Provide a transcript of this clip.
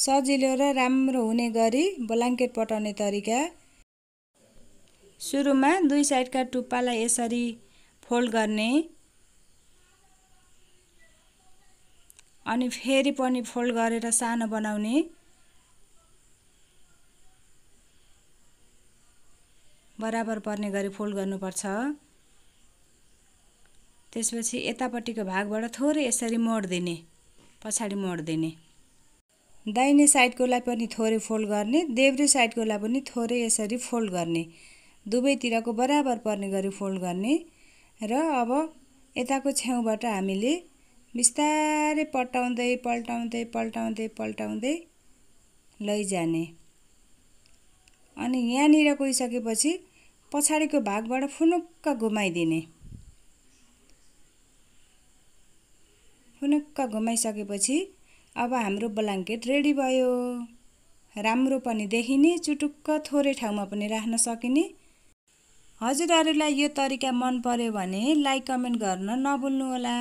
सजिलो र राम्रो हुने गरी ब्लाङ्केट पटाउने तरिका सुरुमा दुई साइडका टुप्पालाई यसरी फोल्ड गर्ने अनि फेरि पनि फोल्ड गरेर सानो बनाउने बराबर पर्ने गरी फोल्ड गर्नुपर्छ त्यसपछि यतापट्टिको भागबाट थोरै यसरी मोड दिने पछाडि मोड दिने दाहिने साइडकोलाई पनि थोरै फोल्ड गर्ने देब्रे साइडकोलाई पनि थोरै यसरी फोल्ड गर्ने दुवैतिरको बराबर पर्ने गरी फोल्ड गर्ने र अब यताको छेउबाट हामीले बिस्तारै पल्टाउँदै पल्टाउँदै पल्टाउँदै पल्टाउँदै लैजाने अनि यहाँनिर गइसकेपछि पछाडिको भागबाट फुनुक्क घुमाइदिने फुनुक्क घुमाइसकेपछि अब हाम्रो ब्लाङ्केट रेडी भयो राम्रो पनि देखिने चुटुक्क थोरै ठाउँमा पनि राख्न सकिने हजुरहरूलाई यो तरिका मन पर्यो भने लाइक कमेन्ट गर्न नभुल्नुहोला